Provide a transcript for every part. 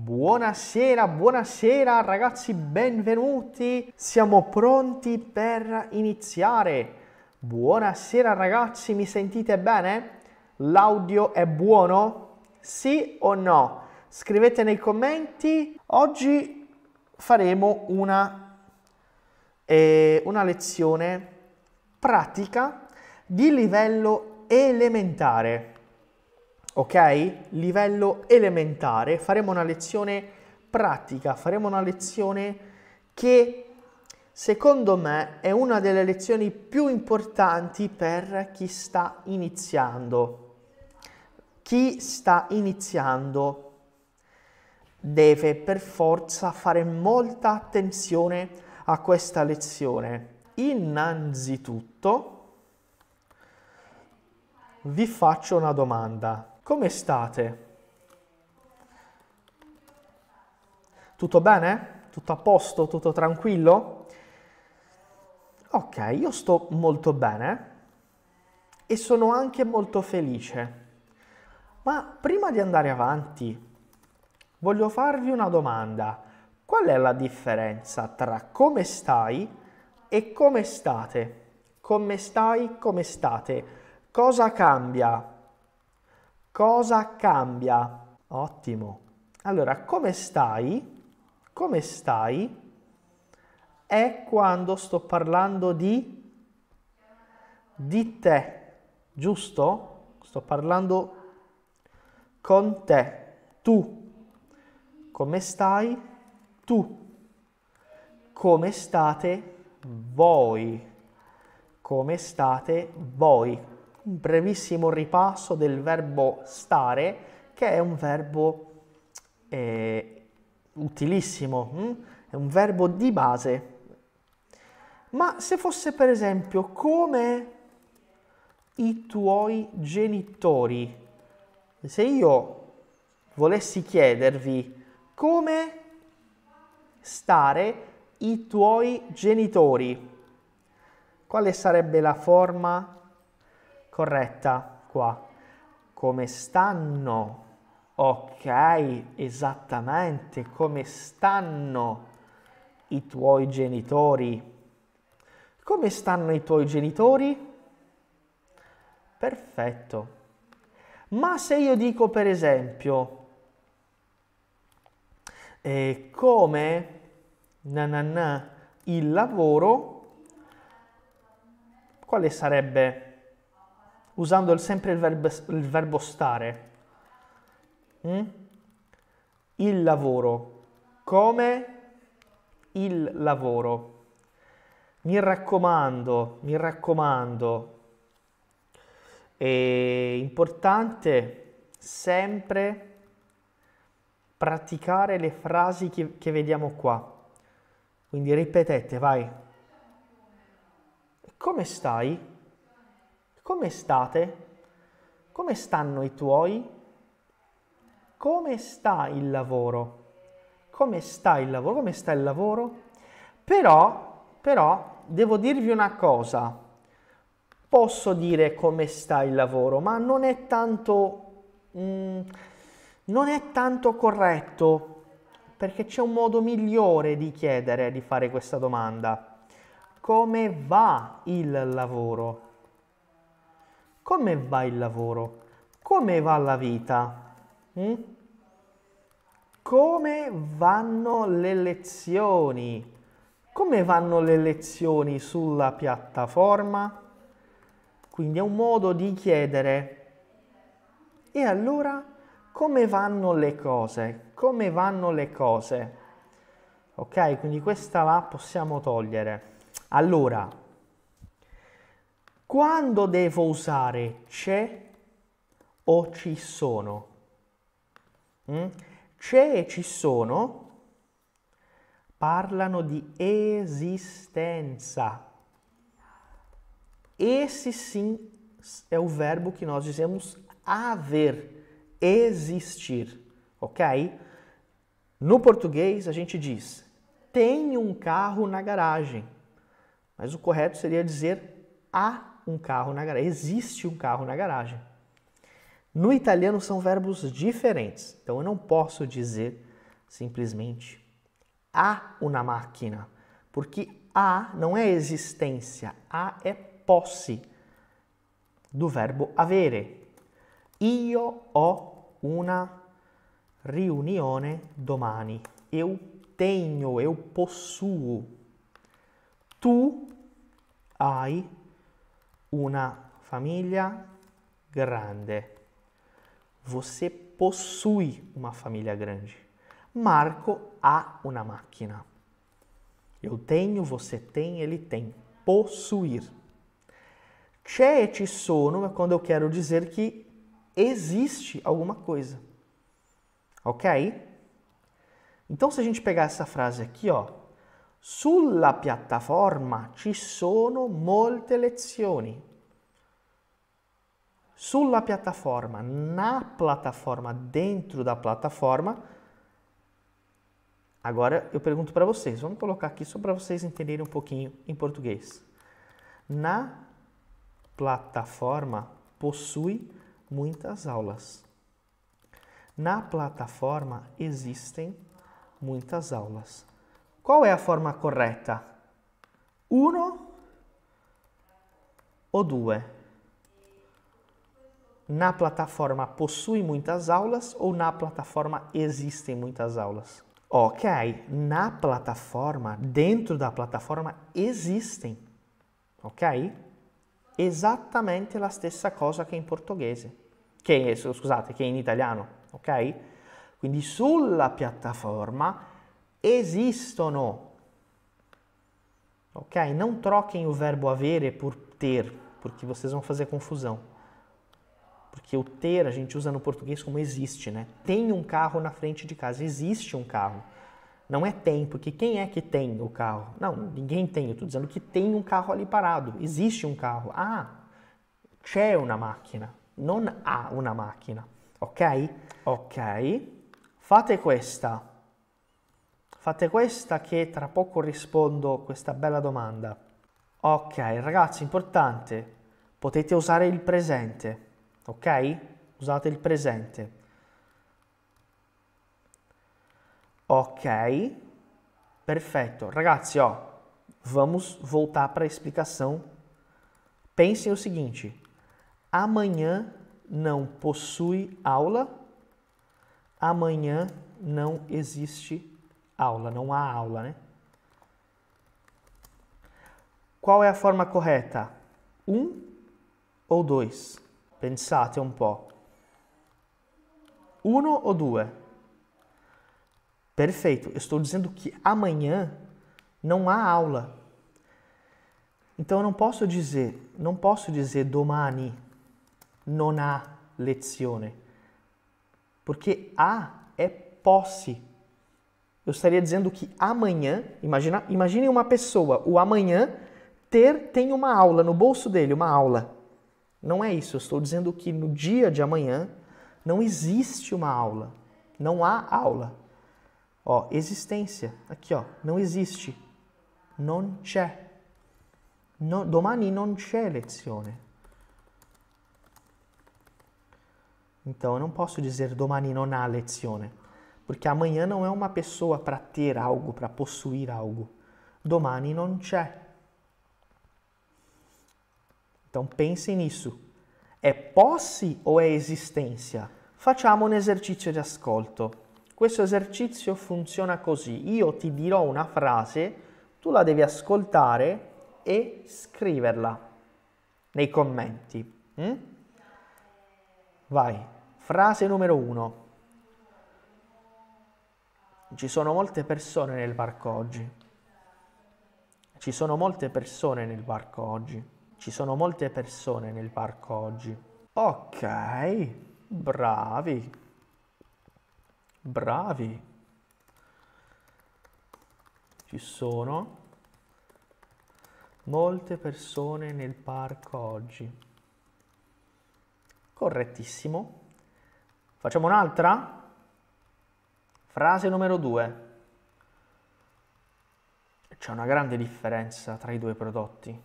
Buonasera, buonasera ragazzi, benvenuti. Siamo pronti per iniziare. Buonasera ragazzi, mi sentite bene? L'audio è buono? Sì o no? Scrivete nei commenti. Oggi faremo una, eh, una lezione pratica di livello elementare ok? Livello elementare, faremo una lezione pratica, faremo una lezione che secondo me è una delle lezioni più importanti per chi sta iniziando. Chi sta iniziando deve per forza fare molta attenzione a questa lezione. Innanzitutto vi faccio una domanda come state? Tutto bene? Tutto a posto? Tutto tranquillo? Ok, io sto molto bene e sono anche molto felice. Ma prima di andare avanti, voglio farvi una domanda. Qual è la differenza tra come stai e come state? Come stai, come state? Cosa cambia Cosa cambia? Ottimo. Allora, come stai? Come stai? È quando sto parlando di, di te, giusto? Sto parlando con te. Tu. Come stai? Tu. Come state voi? Come state voi? un brevissimo ripasso del verbo stare, che è un verbo eh, utilissimo, hm? è un verbo di base. Ma se fosse per esempio come i tuoi genitori, se io volessi chiedervi come stare i tuoi genitori, quale sarebbe la forma corretta qua. Come stanno? Ok, esattamente, come stanno i tuoi genitori? Come stanno i tuoi genitori? Perfetto. Ma se io dico per esempio, eh, come na, na, na, il lavoro, quale sarebbe usando sempre il verbo, il verbo stare. Mm? Il lavoro. Come il lavoro. Mi raccomando, mi raccomando. È importante sempre praticare le frasi che, che vediamo qua. Quindi ripetete, vai. Come stai? come state? Come stanno i tuoi? Come sta il lavoro? Come sta il lavoro? Come sta il lavoro? Però, però, devo dirvi una cosa. Posso dire come sta il lavoro, ma non è tanto, mh, mm, non è tanto corretto perché c'è un modo migliore di chiedere, di fare questa domanda. Come va il lavoro? Come va il lavoro? Come va la vita? Mm? Come vanno le lezioni? Come vanno le lezioni sulla piattaforma? Quindi è un modo di chiedere. E allora come vanno le cose? Come vanno le cose? Ok, quindi questa la possiamo togliere. Allora, Quando devo usare c'è o ci sono? Mm? C'è e ci sono parlano di existência. Esse sim é o verbo que nós dizemos haver, existir, ok? No português a gente diz tem um carro na garagem, mas o correto seria dizer há um carro na garagem. Existe um carro na garagem. No italiano são verbos diferentes. Então eu não posso dizer simplesmente há uma máquina, porque há não é existência, há é posse do verbo avere. Io ho una riunione domani. Eu tenho, eu possuo. Tu hai una família grande. Você possui uma família grande. Marco ha uma máquina. Eu tenho, você tem, ele tem. Possuir. C'è e ci sono é quando eu quero dizer que existe alguma coisa. Ok? Então, se a gente pegar essa frase aqui, ó, Sulla piattaforma ci sono molte lezioni. Sulla piattaforma, na plataforma, dentro da plataforma. Agora eu pergunto para vocês, vamos colocar aqui só para vocês entenderem um pouquinho em português. Na plataforma possui muitas aulas. Na plataforma existem muitas aulas. Qual è la forma corretta? 1 o 2? Na plataforma possui muitas aulas ou na plataforma existem muitas aulas? Ok, na plataforma, dentro da plataforma existem, ok? Esattamente la stessa cosa che in portoghese, che, scusate, che in italiano, ok? Quindi sulla piattaforma existono. Ok? Não troquem o verbo avere é por ter, porque vocês vão fazer confusão. Porque o ter a gente usa no português como existe, né? Tem um carro na frente de casa, existe um carro. Não é tem, porque quem é que tem o carro? Não, ninguém tem. Eu estou dizendo que tem um carro ali parado. Existe um carro. Ah, c'è é na máquina. Non ha una máquina. Ok? Ok? Fate questa. Fate questa che tra poco rispondo a questa bella domanda. Ok, ragazzi, importante. Potete usare il presente, ok? Usate il presente. Ok, perfeito. Ragazzi, ó, oh, vamos voltar para a explicação. Pensem o seguinte: amanhã não possui aula, amanhã não existe aula aula, não há aula, né? Qual é a forma correta? Um ou dois? Pensate um pouco Uno ou due? Perfeito. Eu estou dizendo que amanhã não há aula. Então eu não posso dizer, não posso dizer domani non ha lezione. Porque a é posse eu estaria dizendo que amanhã, imagina, imagine uma pessoa, o amanhã ter tem uma aula no bolso dele, uma aula. Não é isso, eu estou dizendo que no dia de amanhã não existe uma aula. Não há aula. Ó, existência, aqui ó, não existe. Non c'è. No, domani non c'è lezione. Então eu não posso dizer domani non ha lezione. Porque amanhã não é uma pessoa para ter algo, para possuir algo. Domani non c'è. Então pensem nisso. È posse o è esistenza? Facciamo un esercizio di ascolto. Questo esercizio funziona così. Io ti dirò una frase, tu la devi ascoltare e scriverla nei commenti. Mm? Vai, frase numero uno. Ci sono molte persone nel parco oggi. Ci sono molte persone nel parco oggi. Ci sono molte persone nel parco oggi. Ok, bravi. Bravi. Ci sono molte persone nel parco oggi. Correttissimo. Facciamo un'altra? Frase numero 2. C'è una grande differenza tra i due prodotti.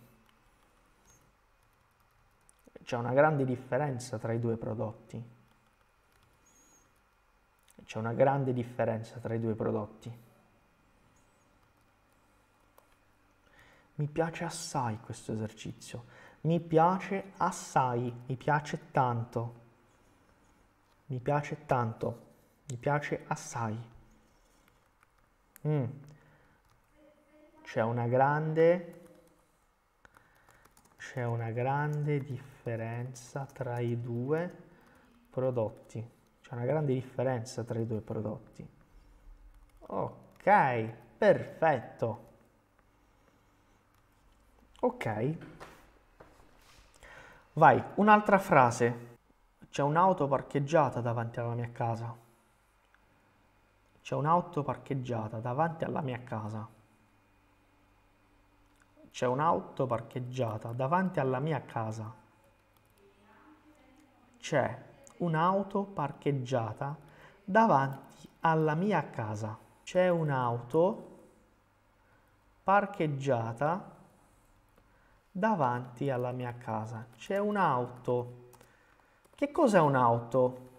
C'è una grande differenza tra i due prodotti. C'è una grande differenza tra i due prodotti. Mi piace assai questo esercizio. Mi piace assai, mi piace tanto. Mi piace tanto mi piace assai. Mm. C'è una grande c'è una grande differenza tra i due prodotti. C'è una grande differenza tra i due prodotti. Ok, perfetto. Ok. Vai, un'altra frase. C'è un'auto parcheggiata davanti alla mia casa. C'è un'auto parcheggiata davanti alla mia casa. C'è un'auto parcheggiata davanti alla mia casa. C'è un'auto parcheggiata davanti alla mia casa. C'è un'auto parcheggiata davanti alla mia casa. C'è un'auto. Che cos'è un'auto?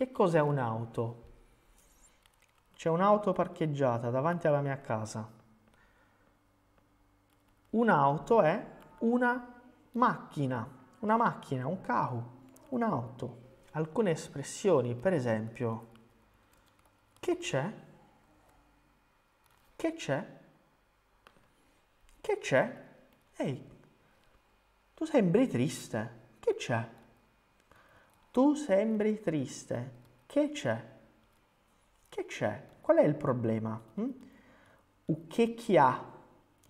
Che cos'è un'auto? C'è un'auto parcheggiata davanti alla mia casa. Un'auto è una macchina, una macchina, un carro, un'auto. Alcune espressioni, per esempio, che c'è? Che c'è? Che c'è? Ehi, tu sembri triste. Che c'è? Tu sembri triste. Che c'è? Che c'è? Qual è il problema? Mm? che chi ha?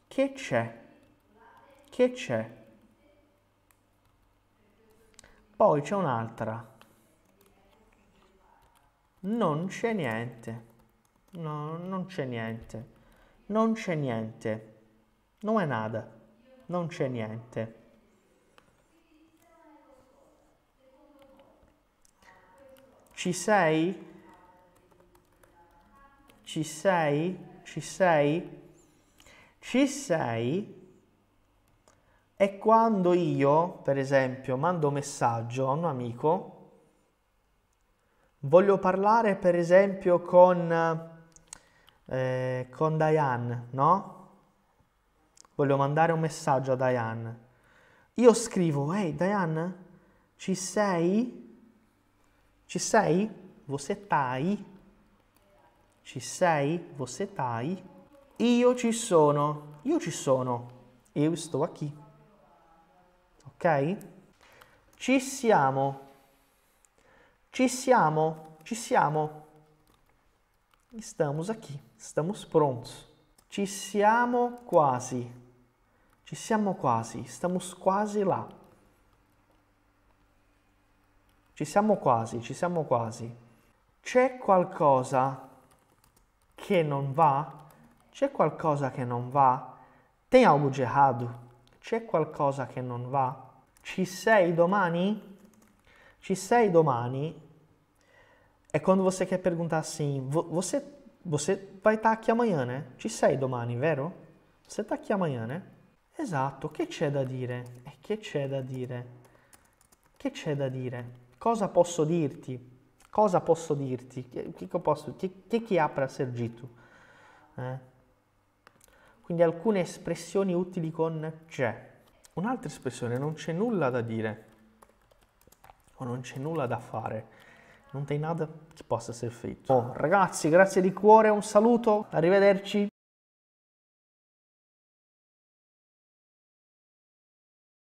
Che c'è? Che c'è? Poi c'è un'altra. Non c'è niente. No, non c'è niente. Non c'è niente. Non è nada. Non c'è niente. Ci sei? Ci sei? Ci sei? Ci sei? è quando io, per esempio, mando un messaggio a un amico, voglio parlare per esempio con, eh, con Diane, no? Voglio mandare un messaggio a Diane. Io scrivo, ehi hey, Diane, ci sei? sei, você tá aí. Ci sei, você tá aí. Io ci sono, io ci sono. Eu estou aqui. Ok? Ci siamo. Ci siamo, ci siamo. Estamos aqui, estamos prontos. Ci siamo quasi. Ci siamo quasi, estamos quase lá. Ci siamo quasi, ci siamo quasi. C'è qualcosa che non va? C'è qualcosa che non va? Tem algo de errado? C'è qualcosa che non va? Ci sei domani? Ci sei domani? É quando você quer perguntar assim, você, você vai estar tá aqui amanhã, né? Ci sei domani, vero? Você está aqui amanhã, né? Esatto, che c'è da dire? E che c'è da dire? Che c'è da dire? cosa posso dirti? Cosa posso dirti? Che, che, posso, che, che chi apre a Sergito? Eh? Quindi alcune espressioni utili con c'è. Un'altra espressione, non c'è nulla da dire o non c'è nulla da fare. Non c'è nada che possa essere fatto. Oh, ragazzi, grazie di cuore, un saluto, arrivederci.